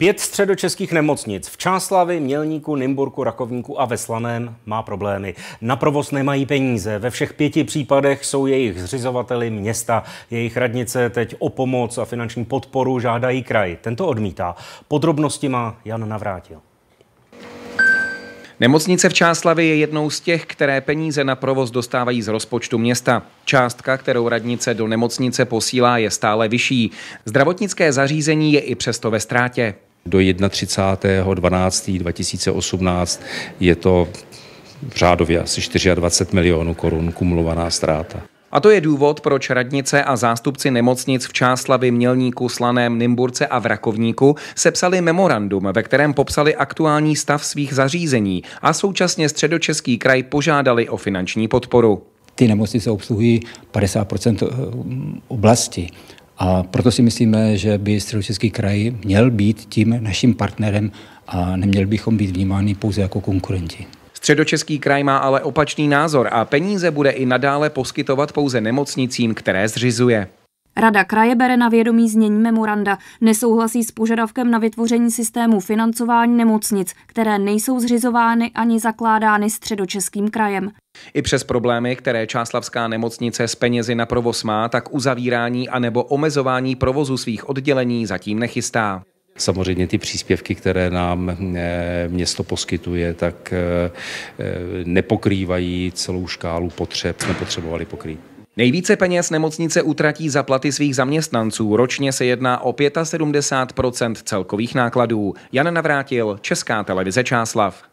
Pět středočeských nemocnic v Čáslavi, Mělníku, Nymburku, Rakovníku a Veslaném má problémy. Na provoz nemají peníze. Ve všech pěti případech jsou jejich zřizovateli města. Jejich radnice teď o pomoc a finanční podporu žádají kraj. Tento odmítá. Podrobnosti má Jan Navrátil. Nemocnice v Čáslavě je jednou z těch, které peníze na provoz dostávají z rozpočtu města. Částka, kterou radnice do nemocnice posílá, je stále vyšší. Zdravotnické zařízení je i přesto ve ztrátě. Do 31.12.2018 je to v řádově asi 24 milionů korun kumulovaná ztráta. A to je důvod, proč radnice a zástupci nemocnic v Čáslavi, Mělníku, Slaném, Nymburce a v Rakovníku sepsali memorandum, ve kterém popsali aktuální stav svých zařízení a současně středočeský kraj požádali o finanční podporu. Ty nemocnice obsluhují 50 eh, oblasti a proto si myslíme, že by Středočeský kraj měl být tím naším partnerem a neměl bychom být vnímáni pouze jako konkurenti. Středočeský kraj má ale opačný názor a peníze bude i nadále poskytovat pouze nemocnicím, které zřizuje. Rada kraje bere na vědomí znění memoranda. Nesouhlasí s požadavkem na vytvoření systému financování nemocnic, které nejsou zřizovány ani zakládány středočeským krajem. I přes problémy, které Čáslavská nemocnice s penězi na provoz má, tak uzavírání a nebo omezování provozu svých oddělení zatím nechystá. Samozřejmě ty příspěvky, které nám eh, město poskytuje, tak eh, eh, nepokrývají celou škálu potřeb, jsme potřebovali pokrýt. Nejvíce peněz nemocnice utratí za platy svých zaměstnanců. Ročně se jedná o 75 celkových nákladů. Jan Navrátil, Česká televize Čáslav.